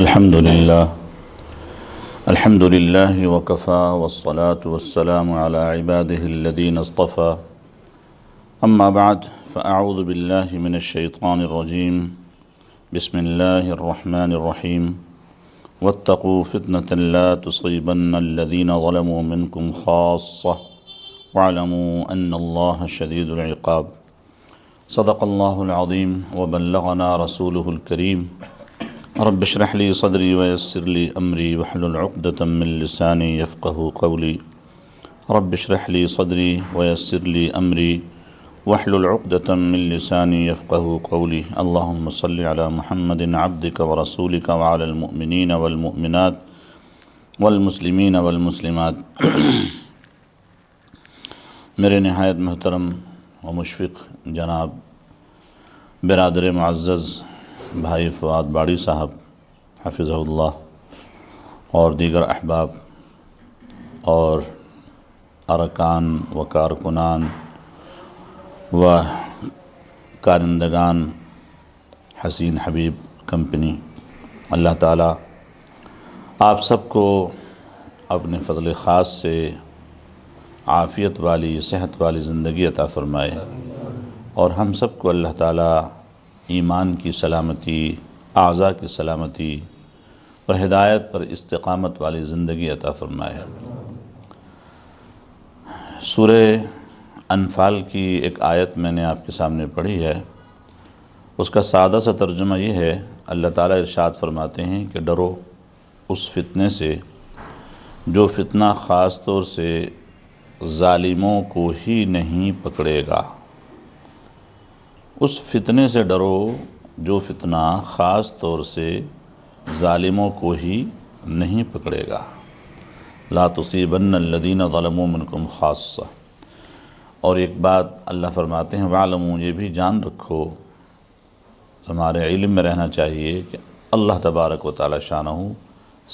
الحمد لله الحمد لله وكفى والصلاة والسلام على عباده الذين اصطفى أما بعد فأعوذ بالله من الشيطان الرجيم بسم الله الرحمن الرحيم واتقوا فتنة لا تصيبن الذين ظلموا منكم خاصة واعلموا أن الله شديد العقاب صدق الله العظيم وبلغنا رسوله الكريم رب اشرح لي صدري ويسر لي أمري واحلل عقدة من لساني يفقه قولي رب اشرح لي صدري ويسر لي أمري واحلل عقدة من لساني يفقه قولي اللهم صل على محمد عبدك ورسولك وعلى المؤمنين والمؤمنات والمسلمين والمسلمات میرے نہایت محترم و مشفق جناب برادر معزز بھائی فواد باڑی صاحب حفظ اللہ اور دیگر احباب اور ارکان و کارکنان و کارندگان حسین حبیب کمپنی اللہ تعالیٰ آپ سب کو اپنے فضل خاص سے عافیت والی صحت والی زندگی عطا فرمائے اور ہم سب کو اللہ تعالیٰ ایمان کی سلامتی اعضاء کی سلامتی اور ہدایت پر استقامت والی زندگی عطا فرمائے سورہ انفال کی ایک آیت میں نے آپ کے سامنے پڑھی ہے اس کا سادہ سا ترجمہ یہ ہے اللہ تعالیٰ ارشاد فرماتے ہیں کہ ڈرو اس فتنے سے جو فتنہ خاص طور سے ظالموں کو ہی نہیں پکڑے گا اس فتنے سے ڈرو جو فتنہ خاص طور سے ظالموں کو ہی نہیں پکڑے گا لا تصیبن الذین ظلموا منکم خاصہ اور ایک بات اللہ فرماتے ہیں وعلمو یہ بھی جان رکھو ہمارے علم میں رہنا چاہیے کہ اللہ تبارک و تعالی شانہ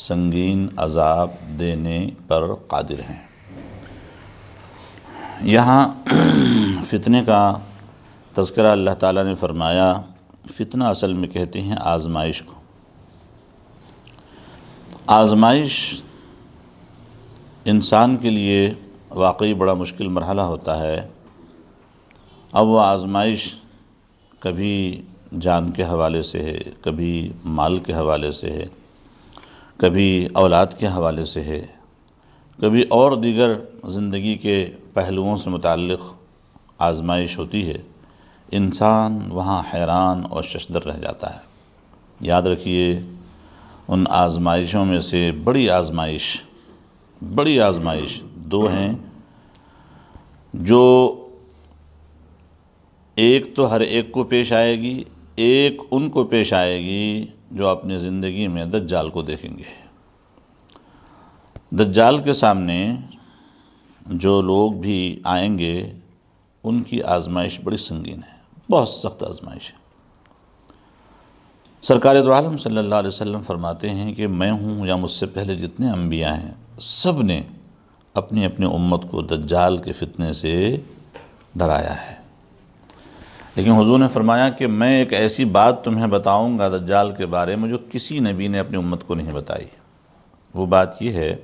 سنگین عذاب دینے پر قادر ہیں یہاں فتنے کا تذکرہ اللہ تعالیٰ نے فرمایا فتنہ اصل میں کہتے ہیں آزمائش کو آزمائش انسان کے لیے واقعی بڑا مشکل مرحلہ ہوتا ہے اب وہ آزمائش کبھی جان کے حوالے سے ہے کبھی مال کے حوالے سے ہے کبھی اولاد کے حوالے سے ہے کبھی اور دیگر زندگی کے پہلوؤں سے متعلق آزمائش ہوتی ہے انسان وہاں حیران اور ششدر رہ جاتا ہے یاد رکھیے ان آزمائشوں میں سے بڑی آزمائش بڑی آزمائش دو ہیں جو ایک تو ہر ایک کو پیش آئے گی ایک ان کو پیش آئے گی جو اپنی زندگی میں دجال کو دیکھیں گے دجال کے سامنے جو لوگ بھی آئیں گے ان کی آزمائش بڑی سنگین ہے بہت سخت آزمائش ہے سرکار عالم صلی اللہ علیہ وسلم فرماتے ہیں کہ میں ہوں یا مجھ سے پہلے جتنے انبیاء ہیں سب نے اپنی اپنی امت کو دجال کے فتنے سے ڈرایا ہے لیکن حضور نے فرمایا کہ میں ایک ایسی بات تمہیں بتاؤں گا دجال کے بارے میں جو کسی نبی نے اپنی امت کو نہیں بتائی وہ بات یہ ہے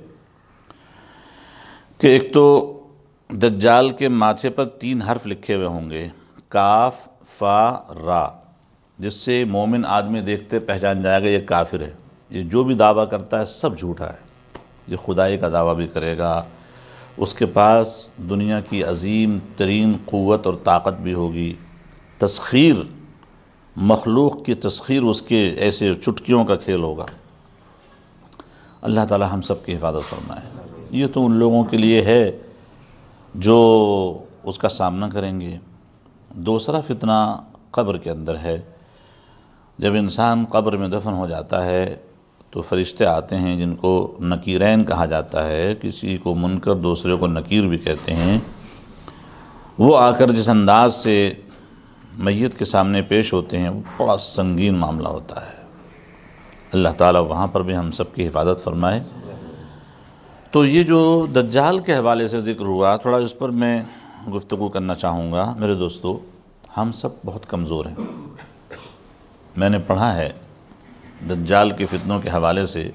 کہ ایک تو دجال کے ماتھے پر تین حرف لکھے ہوئے ہوں گے کاف فا را جس سے مومن آدمی دیکھتے پہچان جائے گا یہ کافر ہے یہ جو بھی دعویٰ کرتا ہے سب جھوٹا ہے یہ خدائی کا دعویٰ بھی کرے گا اس کے پاس دنیا کی عظیم ترین قوت اور طاقت بھی ہوگی تسخیر مخلوق کی تسخیر اس کے ایسے چٹکیوں کا کھیل ہوگا اللہ تعالی ہم سب کی حفاظت فرمائے یہ تو ان لوگوں کے لیے ہے جو اس کا سامنا کریں گے دوسرا فتنہ قبر کے اندر ہے جب انسان قبر میں دفن ہو جاتا ہے تو فرشتے آتے ہیں جن کو نکیرین کہا جاتا ہے کسی کو منکر دوسرے کو نکیر بھی کہتے ہیں وہ آ کر جس انداز سے میت کے سامنے پیش ہوتے ہیں وہ بڑا سنگین معاملہ ہوتا ہے اللہ تعالیٰ وہاں پر بھی ہم سب کی حفاظت فرمائے تو یہ جو دجال کے حوالے سے ذکر ہوا تھوڑا اس پر میں گفتگو کرنا چاہوں گا میرے دوستو ہم سب بہت کمزور ہیں میں نے پڑھا ہے دجال کے فتنوں کے حوالے سے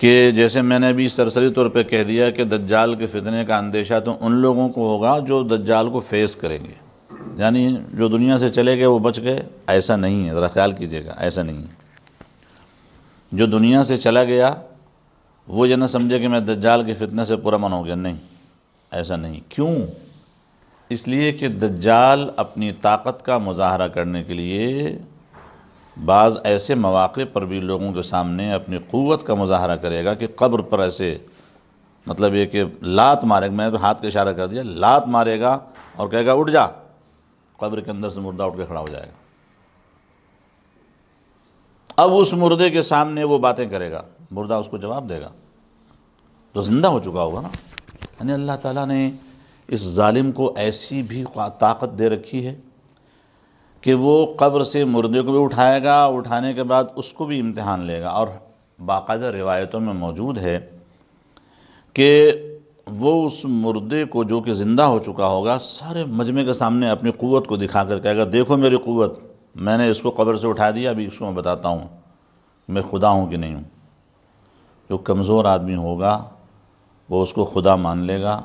کہ جیسے میں نے بھی سرسری طور پہ کہہ دیا کہ دجال کے فتنے کا اندیشہ تو ان لوگوں کو ہوگا جو دجال کو فیس کریں گے یعنی جو دنیا سے چلے گئے وہ بچ گئے ایسا نہیں ہے ذرا خیال کیجئے گا ایسا نہیں ہے جو دنیا سے چلا گیا وہ یہ نہ سمجھے کہ میں دجال کے فتنے سے پورا من ہو گیا نہیں ایسا نہیں کیوں اس لیے کہ دجال اپنی طاقت کا مظاہرہ کرنے کے لیے بعض ایسے مواقع پر بھی لوگوں کے سامنے اپنی قوت کا مظاہرہ کرے گا کہ قبر پر ایسے مطلب یہ کہ لات مارے گا میں تو ہاتھ کا اشارہ کر دیا لات مارے گا اور کہے گا اٹھ جا قبر کے اندر سے مردہ اٹھ کے کھڑا ہو جائے گا اب اس مردے کے سامنے وہ باتیں کرے گا مردہ اس کو جواب دے گا تو زندہ ہو چکا ہوگا نا یعنی اللہ تعالیٰ نے اس ظالم کو ایسی بھی طاقت دے رکھی ہے کہ وہ قبر سے مردے کو بھی اٹھائے گا اٹھانے کے بعد اس کو بھی امتحان لے گا اور باقاعدہ روایتوں میں موجود ہے کہ وہ اس مردے کو جو کہ زندہ ہو چکا ہوگا سارے مجمع کے سامنے اپنی قوت کو دکھا کر کہے گا دیکھو میری قوت میں نے اس کو قبر سے اٹھا دیا ابھی اس کو میں بتاتا ہوں میں خدا ہوں کہ نہیں ہوں جو کمزور آدمی ہوگا وہ اس کو خدا مان لے گا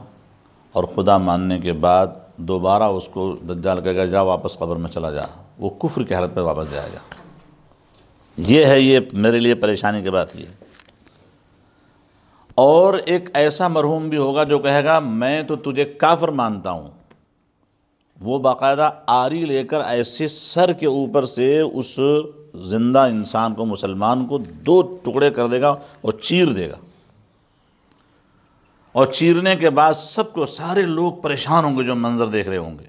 اور خدا ماننے کے بعد دوبارہ اس کو دجال کہے گا جا واپس قبر میں چلا جا وہ کفر کی حالت پہ واپس جائے گا یہ ہے یہ میرے لیے پریشانی کی بات یہ اور ایک ایسا مرحوم بھی ہوگا جو کہے گا میں تو تجھے کافر مانتا ہوں وہ باقاعدہ آری لے کر ایسے سر کے اوپر سے اس زندہ انسان کو مسلمان کو دو ٹکڑے کر دے گا اور چیر دے گا اور چیرنے کے بعد سب کو سارے لوگ پریشان ہوں گے جو منظر دیکھ رہے ہوں گے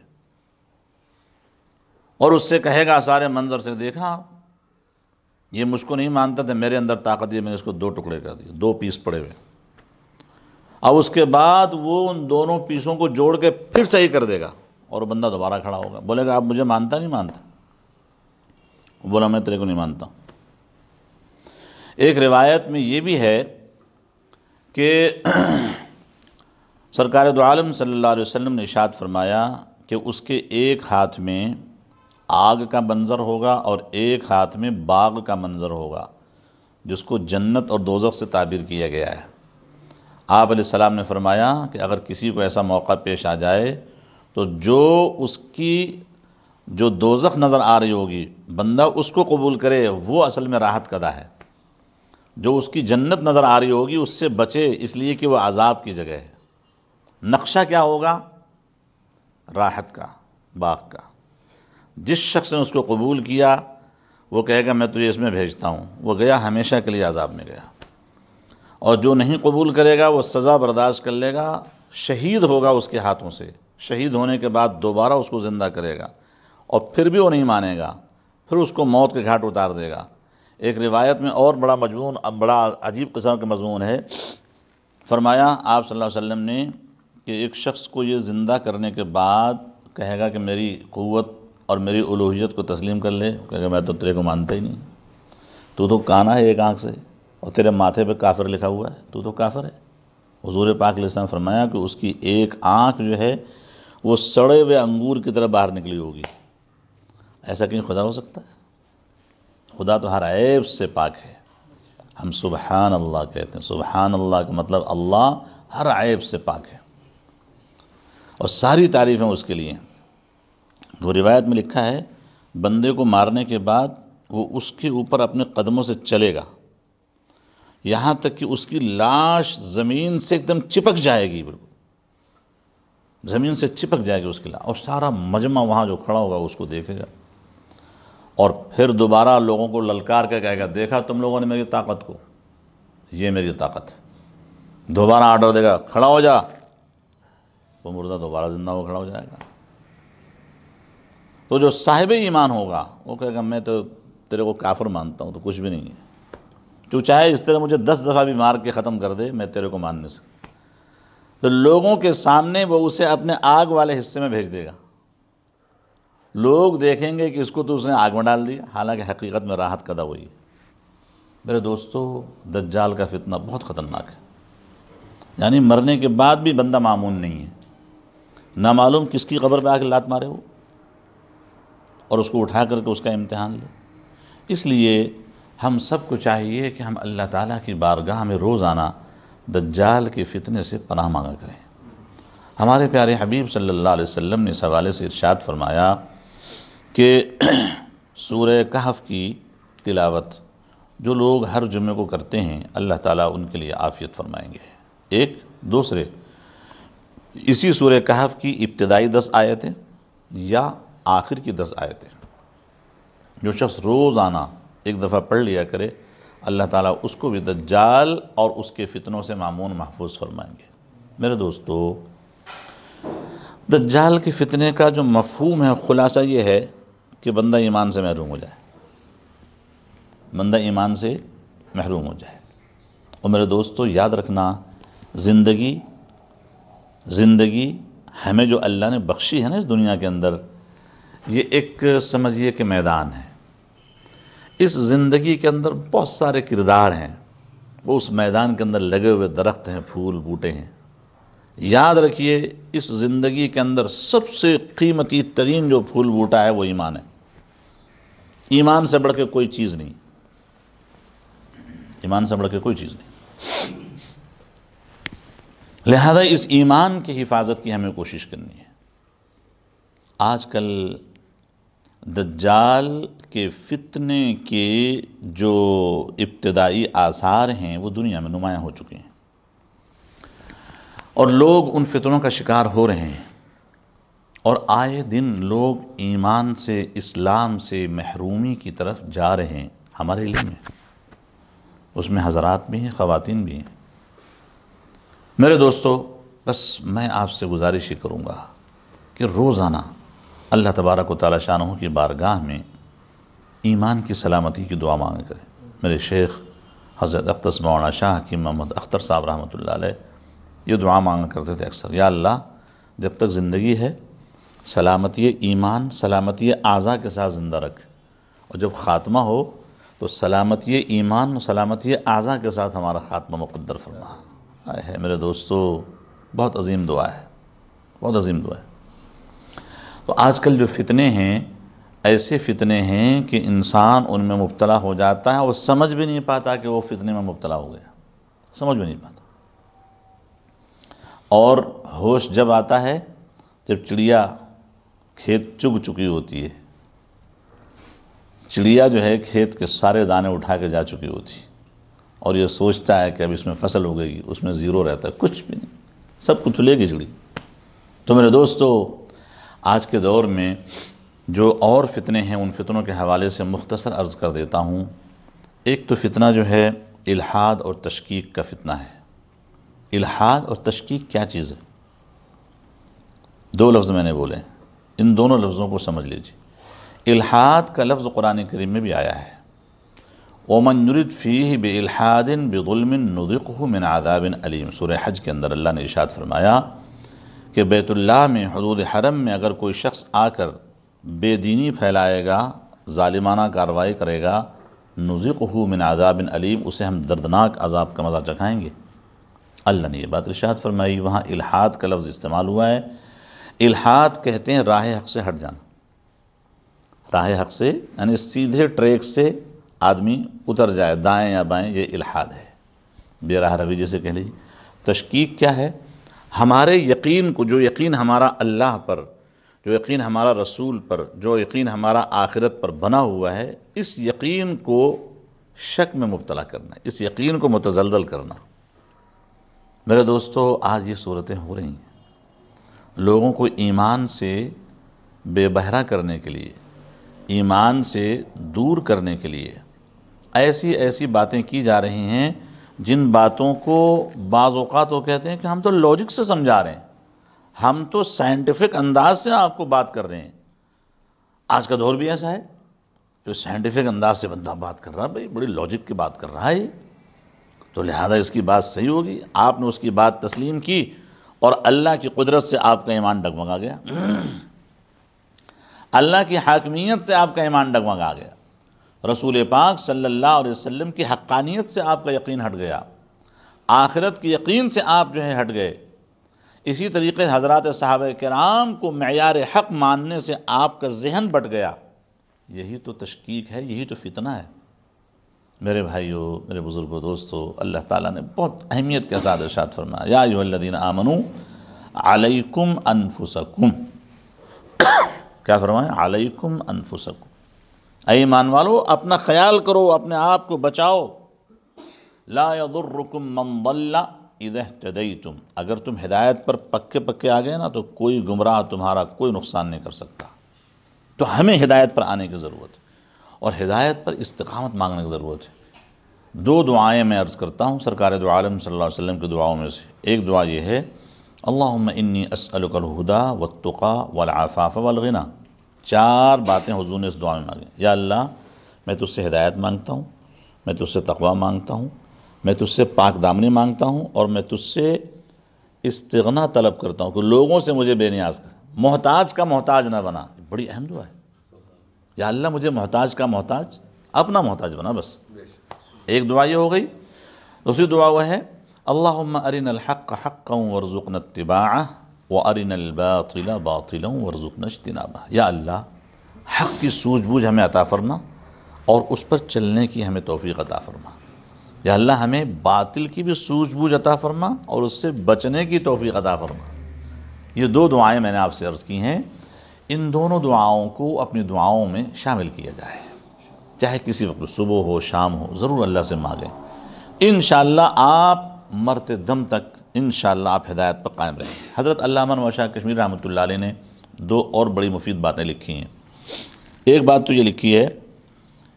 اور اس سے کہے گا سارے منظر سے دیکھا ہاں، آپ یہ مجھ کو نہیں مانتا تھا میرے اندر طاقت یہ میں نے اس کو دو ٹکڑے کر دیے دو پیس پڑے ہوئے اب اس کے بعد وہ ان دونوں پیسوں کو جوڑ کے پھر صحیح کر دے گا اور وہ بندہ دوبارہ کھڑا ہوگا بولے گا آپ مجھے مانتا نہیں مانتا بولا میں تیرے کو نہیں مانتا ایک روایت میں یہ بھی ہے کہ سرکار دعالم صلی اللہ علیہ وسلم نے اشاد فرمایا کہ اس کے ایک ہاتھ میں آگ کا منظر ہوگا اور ایک ہاتھ میں باغ کا منظر ہوگا جس کو جنت اور دوزخ سے تعبیر کیا گیا ہے آپ علیہ السلام نے فرمایا کہ اگر کسی کو ایسا موقع پیش آ جائے تو جو اس کی جو دوزخ نظر آ رہی ہوگی بندہ اس کو قبول کرے وہ اصل میں راحت قدا ہے جو اس کی جنت نظر آ رہی ہوگی اس سے بچے اس لیے کہ وہ عذاب کی جگہ ہے نقشہ کیا ہوگا راحت کا باغ کا جس شخص نے اس کو قبول کیا وہ کہے گا میں تجھے اس میں بھیجتا ہوں وہ گیا ہمیشہ کے لیے عذاب میں گیا اور جو نہیں قبول کرے گا وہ سزا برداشت کر لے گا شہید ہوگا اس کے ہاتھوں سے شہید ہونے کے بعد دوبارہ اس کو زندہ کرے گا اور پھر بھی وہ نہیں مانے گا پھر اس کو موت کے گھاٹ اتار دے گا ایک روایت میں اور بڑا مضمون بڑا عجیب قسم کا مضمون ہے فرمایا آپ صلی اللہ علیہ وسلم نے کہ ایک شخص کو یہ زندہ کرنے کے بعد کہے گا کہ میری قوت اور میری الوحیت کو تسلیم کر لے کہ میں تو تیرے کو مانتا ہی نہیں تو تو کانا ہے ایک آنکھ سے اور تیرے ماتھے پہ کافر لکھا ہوا ہے تو تو کافر ہے حضور پاک علیہ السلام فرمایا کہ اس کی ایک آنکھ جو ہے وہ سڑے ہوئے انگور کی طرح باہر نکلی ہوگی ایسا کہیں خدا ہو سکتا ہے خدا تو ہر عیب سے پاک ہے ہم سبحان اللہ کہتے ہیں سبحان اللہ کا مطلب اللہ ہر عیب سے پاک ہے اور ساری تعریفیں اس کے لیے وہ روایت میں لکھا ہے بندے کو مارنے کے بعد وہ اس کے اوپر اپنے قدموں سے چلے گا یہاں تک کہ اس کی لاش زمین سے ایک دم چپک جائے گی بالکل زمین سے چپک جائے گی اس کی لاش اور سارا مجمع وہاں جو کھڑا ہوگا اس کو دیکھے گا اور پھر دوبارہ لوگوں کو للکار کے کہے گا دیکھا تم لوگوں نے میری طاقت کو یہ میری طاقت ہے دوبارہ آرڈر دے گا کھڑا ہو جا وہ مردہ دوبارہ زندہ ہو کھڑا ہو جائے گا تو جو صاحب ایمان ہوگا وہ کہے گا میں تو تیرے کو کافر مانتا ہوں تو کچھ بھی نہیں ہے تو چاہے اس طرح مجھے دس دفعہ بھی مار کے ختم کر دے میں تیرے کو ماننے سے تو لوگوں کے سامنے وہ اسے اپنے آگ والے حصے میں بھیج دے گا لوگ دیکھیں گے کہ اس کو تو اس نے آگ میں ڈال دیا حالانکہ حقیقت میں راحت قدا ہوئی ہے میرے دوستو دجال کا فتنہ بہت خطرناک ہے یعنی مرنے کے بعد بھی بندہ معمون نہیں ہے نامعلوم معلوم کس کی قبر پہ آ کے لات مارے وہ اور اس کو اٹھا کر کے اس کا امتحان لے اس لیے ہم سب کو چاہیے کہ ہم اللہ تعالیٰ کی بارگاہ میں روزانہ دجال کے فتنے سے پناہ مانگا کریں ہمارے پیارے حبیب صلی اللہ علیہ وسلم نے اس حوالے سے ارشاد فرمایا کہ سورہ کہف کی تلاوت جو لوگ ہر جمعے کو کرتے ہیں اللہ تعالیٰ ان کے لیے عافیت فرمائیں گے ایک دوسرے اسی سورہ کہف کی ابتدائی دس آیتیں یا آخر کی دس آیتیں جو شخص روزانہ ایک دفعہ پڑھ لیا کرے اللہ تعالیٰ اس کو بھی دجال اور اس کے فتنوں سے معمون محفوظ فرمائیں گے میرے دوستو دجال کے فتنے کا جو مفہوم ہے خلاصہ یہ ہے کہ بندہ ایمان سے محروم ہو جائے بندہ ایمان سے محروم ہو جائے اور میرے دوستو یاد رکھنا زندگی زندگی ہمیں جو اللہ نے بخشی ہے نا اس دنیا کے اندر یہ ایک سمجھیے کہ میدان ہے اس زندگی کے اندر بہت سارے کردار ہیں وہ اس میدان کے اندر لگے ہوئے درخت ہیں پھول بوٹے ہیں یاد رکھیے اس زندگی کے اندر سب سے قیمتی ترین جو پھول بوٹا ہے وہ ایمان ہے ایمان سے بڑھ کے کوئی چیز نہیں ایمان سے بڑھ کے کوئی چیز نہیں لہذا اس ایمان کی حفاظت کی ہمیں کوشش کرنی ہے آج کل دجال کے فتنے کے جو ابتدائی آثار ہیں وہ دنیا میں نمایاں ہو چکے ہیں اور لوگ ان فتنوں کا شکار ہو رہے ہیں اور آئے دن لوگ ایمان سے اسلام سے محرومی کی طرف جا رہے ہیں ہمارے علم میں اس میں حضرات بھی ہیں خواتین بھی ہیں میرے دوستو بس میں آپ سے گزارش ہی کروں گا کہ روزانہ اللہ تبارک و تعالی شانہ کی بارگاہ میں ایمان کی سلامتی کی دعا مانگ کریں میرے شیخ حضرت اقتص مولانا شاہ کی محمد اختر صاحب رحمۃ اللہ علیہ یہ دعا مانگا کرتے تھے اکثر یا اللہ جب تک زندگی ہے سلامتی ایمان سلامتی اعضا کے ساتھ زندہ رکھ اور جب خاتمہ ہو تو سلامتی ایمان سلامتی اعضا کے ساتھ ہمارا خاتمہ مقدر فرما آئے ہے میرے دوستو بہت عظیم دعا ہے بہت عظیم دعا ہے تو آج کل جو فتنے ہیں ایسے فتنے ہیں کہ انسان ان میں مبتلا ہو جاتا ہے اور سمجھ بھی نہیں پاتا کہ وہ فتنے میں مبتلا ہو گیا سمجھ بھی نہیں پاتا اور ہوش جب آتا ہے جب چڑیا کھیت چگ چکی ہوتی ہے چڑیا جو ہے کھیت کے سارے دانے اٹھا کے جا چکی ہوتی ہے اور یہ سوچتا ہے کہ اب اس میں فصل ہو گئی گی اس میں زیرو رہتا ہے کچھ بھی نہیں سب کچھ لے گی جڑی تو میرے دوستو آج کے دور میں جو اور فتنے ہیں ان فتنوں کے حوالے سے مختصر عرض کر دیتا ہوں ایک تو فتنہ جو ہے الحاد اور تشکیق کا فتنہ ہے الحاد اور تشکیق کیا چیز ہے دو لفظ میں نے بولے ان دونوں لفظوں کو سمجھ لیجیے الحاد کا لفظ قرآن کریم میں بھی آیا ہے وَمَنْ فیح فِيهِ بِإِلْحَادٍ بِظُلْمٍ غلم مِنْ عَذَابٍ عَلِيمٍ آذابن علیم حج کے اندر اللہ نے ارشاد فرمایا کہ بیت اللہ میں حدود حرم میں اگر کوئی شخص آ کر بے دینی پھیلائے گا ظالمانہ کارروائی کرے گا نزیک مِنْ من عَلِيمٍ علیم اسے ہم دردناک عذاب کا مزہ چکھائیں گے اللہ نے یہ بات ارشاد فرمائی وہاں الحاد کا لفظ استعمال ہوا ہے الحاد کہتے ہیں راہ حق سے ہٹ جانا راہ حق سے یعنی سیدھے ٹریک سے آدمی اتر جائے دائیں یا بائیں یہ الحاد ہے بے راہ روی جیسے کہہ لیجیے تشکیق کیا ہے ہمارے یقین کو جو یقین ہمارا اللہ پر جو یقین ہمارا رسول پر جو یقین ہمارا آخرت پر بنا ہوا ہے اس یقین کو شک میں مبتلا کرنا اس یقین کو متزلدل کرنا میرے دوستو آج یہ صورتیں ہو رہی ہیں لوگوں کو ایمان سے بے بہرہ کرنے کے لیے ایمان سے دور کرنے کے لیے ایسی ایسی باتیں کی جا رہی ہیں جن باتوں کو بعض اوقات وہ کہتے ہیں کہ ہم تو لاجک سے سمجھا رہے ہیں ہم تو سائنٹیفک انداز سے آپ کو بات کر رہے ہیں آج کا دور بھی ایسا ہے جو سائنٹیفک انداز سے بندہ بات کر رہا بھائی بڑی لاجک کی بات کر رہا ہے تو لہٰذا اس کی بات صحیح ہوگی آپ نے اس کی بات تسلیم کی اور اللہ کی قدرت سے آپ کا ایمان ڈگمگا گیا اللہ کی حاکمیت سے آپ کا ایمان ڈگمگا گیا رسول پاک صلی اللہ علیہ وسلم کی حقانیت سے آپ کا یقین ہٹ گیا آخرت کے یقین سے آپ جو ہے ہٹ گئے اسی طریقے حضرات صحابہ کرام کو معیار حق ماننے سے آپ کا ذہن بٹ گیا یہی تو تشکیق ہے یہی تو فتنہ ہے میرے بھائیو میرے بزرگ و اللہ تعالیٰ نے بہت اہمیت کے ساتھ ارشاد فرمایا یا ایوہ الذین آمنو علیکم انفسکم کیا فرمایا علیکم انفسکم اے ایمان والو اپنا خیال کرو اپنے آپ کو بچاؤ لا من ضل اذا تم اگر تم ہدایت پر پکے پکے آ گئے نا تو کوئی گمراہ تمہارا کوئی نقصان نہیں کر سکتا تو ہمیں ہدایت پر آنے کی ضرورت ہے اور ہدایت پر استقامت مانگنے کی ضرورت ہے دو دعائیں میں عرض کرتا ہوں سرکار علم صلی اللہ علیہ وسلم کی دعاؤں میں سے ایک دعا یہ ہے اللہم انی اسألک الہدا والتقا والعفاف والغنا چار باتیں حضور نے اس دعا میں مانگیں یا اللہ میں تُس سے ہدایت مانگتا ہوں میں تُس سے تقویٰ مانگتا ہوں میں تجھ سے پاک دامنی مانگتا ہوں اور میں تجھ سے استغنا طلب کرتا ہوں کہ لوگوں سے مجھے بے نیاز کر محتاج کا محتاج نہ بنا بڑی اہم دعا ہے یا اللہ مجھے محتاج کا محتاج اپنا محتاج بنا بس ایک دعا یہ ہو گئی دوسری دعا وہ ہے اللہم ارن الحق حقا ورزقنا اتباعہ و الْبَاطِلَ بَاطِلًا وَرْزُقْنَ ورز یا اللہ حق کی سوجھ بوجھ ہمیں عطا فرما اور اس پر چلنے کی ہمیں توفیق عطا فرما یا اللہ ہمیں باطل کی بھی سوجھ بوجھ عطا فرما اور اس سے بچنے کی توفیق عطا فرما یہ دو دعائیں میں نے آپ سے عرض کی ہیں ان دونوں دعاؤں کو اپنی دعاؤں میں شامل کیا جائے چاہے کسی وقت صبح ہو شام ہو ضرور اللہ سے مانگیں انشاءاللہ آپ مرت دم تک انشاءاللہ آپ ہدایت پر قائم رہیں حضرت علامہ وشا کشمیر رحمۃ اللہ علیہ نے دو اور بڑی مفید باتیں لکھی ہیں ایک بات تو یہ لکھی ہے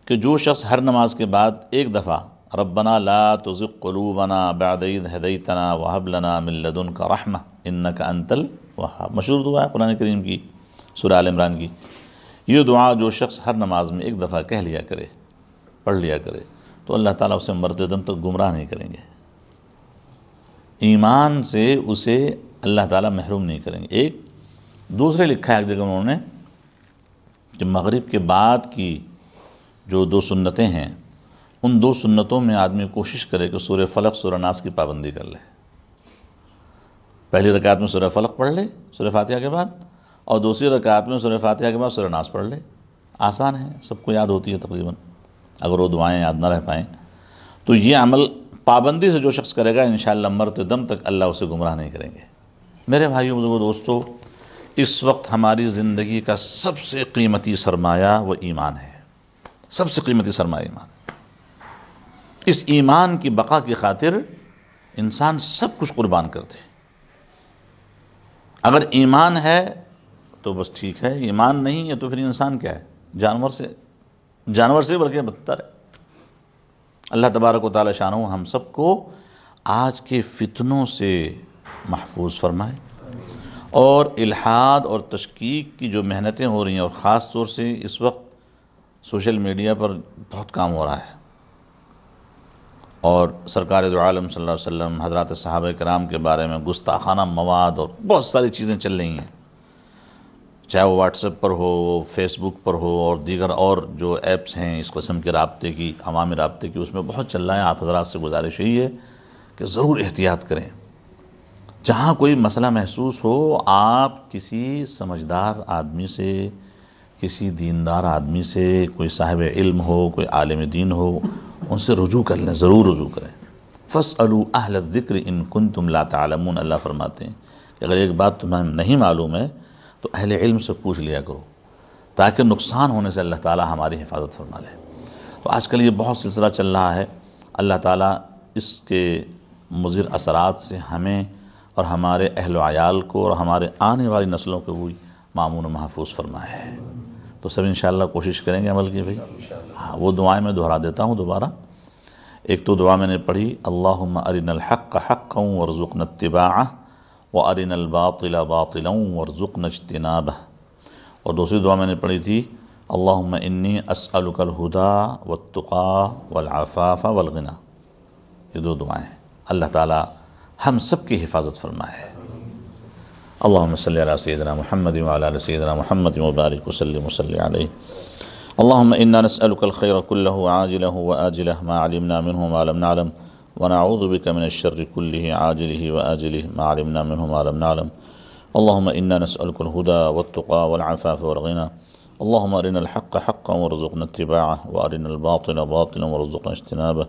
کہ جو شخص ہر نماز کے بعد ایک دفعہ ربنا لا تزق قلوبنا بعد حدی تنا وحب النا لدن کا رحمہ ان کا انتل وحب مشہور دعا ہے قرآن کریم کی سورہ سرا عمران کی یہ دعا جو شخص ہر نماز میں ایک دفعہ کہہ لیا کرے پڑھ لیا کرے تو اللہ تعالیٰ اسے مرتے دم تک گمراہ نہیں کریں گے ایمان سے اسے اللہ تعالیٰ محروم نہیں کریں گے ایک دوسرے لکھا ہے ایک جگہ انہوں نے کہ مغرب کے بعد کی جو دو سنتیں ہیں ان دو سنتوں میں آدمی کوشش کرے کہ سورہ فلق سورہ ناس کی پابندی کر لے پہلی رکعت میں سورہ فلق پڑھ لے سورہ فاتحہ کے بعد اور دوسری رکعت میں سورہ فاتحہ کے بعد سورہ ناس پڑھ لے آسان ہے سب کو یاد ہوتی ہے تقریباً اگر وہ دعائیں یاد نہ رہ پائیں تو یہ عمل پابندی سے جو شخص کرے گا انشاءاللہ مرت دم تک اللہ اسے گمراہ نہیں کریں گے میرے بھائی وہ دوستو اس وقت ہماری زندگی کا سب سے قیمتی سرمایہ وہ ایمان ہے سب سے قیمتی سرمایہ ایمان اس ایمان کی بقا کی خاطر انسان سب کچھ قربان کرتے اگر ایمان ہے تو بس ٹھیک ہے ایمان نہیں ہے تو پھر انسان کیا ہے جانور سے جانور سے بلکہ بتتا بدتر ہے اللہ تبارک و تعالی شانوں ہم سب کو آج کے فتنوں سے محفوظ فرمائے اور الحاد اور تشکیق کی جو محنتیں ہو رہی ہیں اور خاص طور سے اس وقت سوشل میڈیا پر بہت کام ہو رہا ہے اور سرکار دعالم صلی اللہ علیہ وسلم حضرات صحابہ کرام کے بارے میں گستاخانہ مواد اور بہت ساری چیزیں چل رہی ہیں چاہے وہ اپ پر ہو فیس بک پر ہو اور دیگر اور جو ایپس ہیں اس قسم کے رابطے کی عوامی رابطے کی اس میں بہت چل رہا ہے آپ حضرات سے گزارش یہی ہے کہ ضرور احتیاط کریں جہاں کوئی مسئلہ محسوس ہو آپ کسی سمجھدار آدمی سے کسی دیندار آدمی سے کوئی صاحب علم ہو کوئی عالم دین ہو ان سے رجوع کر لیں ضرور رجوع کریں فص أَهْلَ ذکر ان کن تم تَعْلَمُونَ اللہ فرماتے ہیں کہ اگر ایک بات تمہیں نہیں معلوم ہے تو اہل علم سے پوچھ لیا کرو تاکہ نقصان ہونے سے اللہ تعالیٰ ہماری حفاظت فرما لے تو آج کل یہ بہت سلسلہ چل رہا ہے اللہ تعالیٰ اس کے مضر اثرات سے ہمیں اور ہمارے اہل و عیال کو اور ہمارے آنے والی نسلوں کو بھی معمون و محفوظ فرمائے ہے تو سب انشاءاللہ کوشش کریں گے عمل کی بھائی ہاں وہ دعائیں میں دہرا دیتا ہوں دوبارہ ایک تو دعا میں نے پڑھی اللہم ارن الحق حقا ورزقنا اتباعہ وارن الباطل باطلا ورزقنا اجتنابه اور دوسری دعا میں نے پڑھی تھی اللہم انی اسألک الہدا والتقا والعفاف والغنا یہ دو دعائیں اللہ تعالی ہم سب کی حفاظت فرما ہے اللّہ صلی علیہ سیدم سیدنا محمد مبارک وسلم وصلی علیہ اللہم انا صلی الخیر کلہ نس وآجلہ ما علمنا منہ نامن لم نعلم ونعوذ بك من الشر كله عاجله وآجله ما علمنا منه ما لم نعلم اللهم إنا نسألك الهدى والتقى والعفاف والغنى اللهم أرنا الحق حقا وارزقنا اتباعه وأرنا الباطل باطلا وارزقنا اجتنابه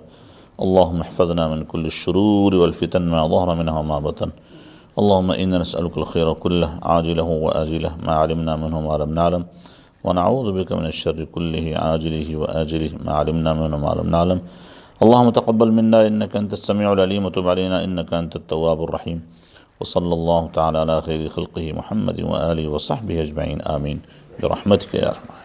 اللهم احفظنا من كل الشرور والفتن ما ظهر منها وما بطن اللهم إنا نسألك الخير كله عاجله وآجله ما علمنا منه ما لم نعلم ونعوذ بك من الشر كله عاجله وآجله ما علمنا منه ما لم نعلم اللهم تقبل منا إنك أنت السميع العليم وتب علينا إنك أنت التواب الرحيم وصلى الله تعالى على خير خلقه محمد وآله وصحبه أجمعين آمين برحمتك يا أرحم